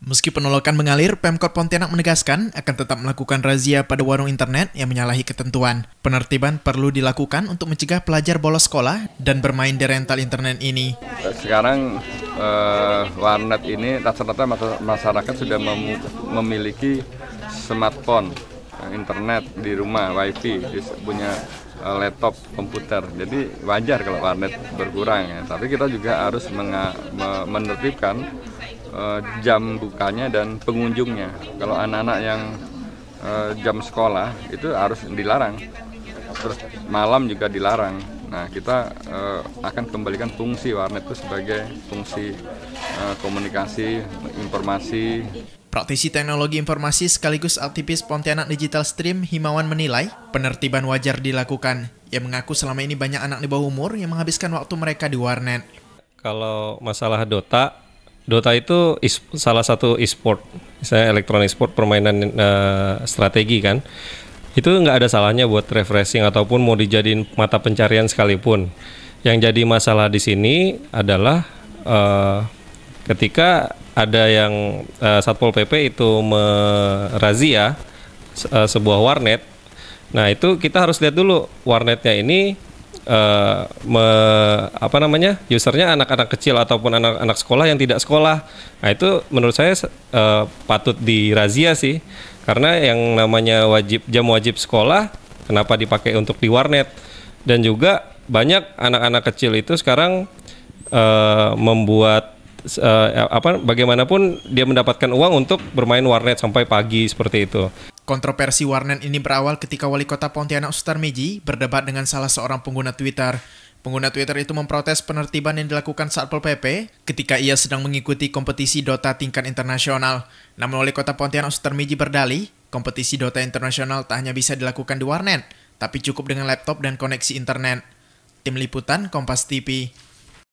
Meski penolakan mengalir, Pemkot Pontianak menegaskan akan tetap melakukan razia pada warung internet yang menyalahi ketentuan. Penertiban perlu dilakukan untuk mencegah pelajar bolos sekolah dan bermain di rental internet ini. Sekarang uh, warnet ini rata-rata masyarakat sudah mem memiliki smartphone, eh, internet di rumah, wifi, punya eh, laptop komputer. Jadi wajar kalau warnet berkurang ya. Tapi kita juga harus menertibkan Eh, jam bukanya dan pengunjungnya. Kalau anak-anak yang eh, jam sekolah itu harus dilarang. Terus malam juga dilarang. Nah, kita eh, akan kembalikan fungsi warnet itu sebagai fungsi komunikasi, informasi. Praktisi teknologi informasi sekaligus aktivis Pontianak Digital Stream Himawan menilai penertiban wajar dilakukan. Ia mengaku selama ini banyak anak di bawah umur yang menghabiskan waktu mereka di warnet. Kalau masalah Dota, Dota itu is, salah satu e-sport, saya elektronik sport permainan uh, strategi kan. Itu nggak ada salahnya buat refreshing ataupun mau dijadiin mata pencarian sekalipun. Yang jadi masalah di sini adalah uh, ketika ada yang uh, Satpol PP itu merazia uh, sebuah warnet. Nah, itu kita harus lihat dulu warnetnya ini Eh, me, apa namanya usernya anak-anak kecil ataupun anak-anak sekolah yang tidak sekolah nah itu menurut saya uh, patut dirazia sih karena yang namanya wajib jam wajib sekolah kenapa dipakai untuk di warnet dan juga banyak anak-anak kecil itu sekarang uh, membuat uh, apa bagaimanapun dia mendapatkan uang untuk bermain warnet sampai pagi seperti itu Kontroversi warnet ini berawal ketika wali kota Pontianak Miji berdebat dengan salah seorang pengguna Twitter. Pengguna Twitter itu memprotes penertiban yang dilakukan saat pol PP ketika ia sedang mengikuti kompetisi Dota tingkat internasional. Namun wali kota Pontianak Miji berdalih, kompetisi Dota internasional tak hanya bisa dilakukan di warnet, tapi cukup dengan laptop dan koneksi internet. Tim Liputan Kompas TV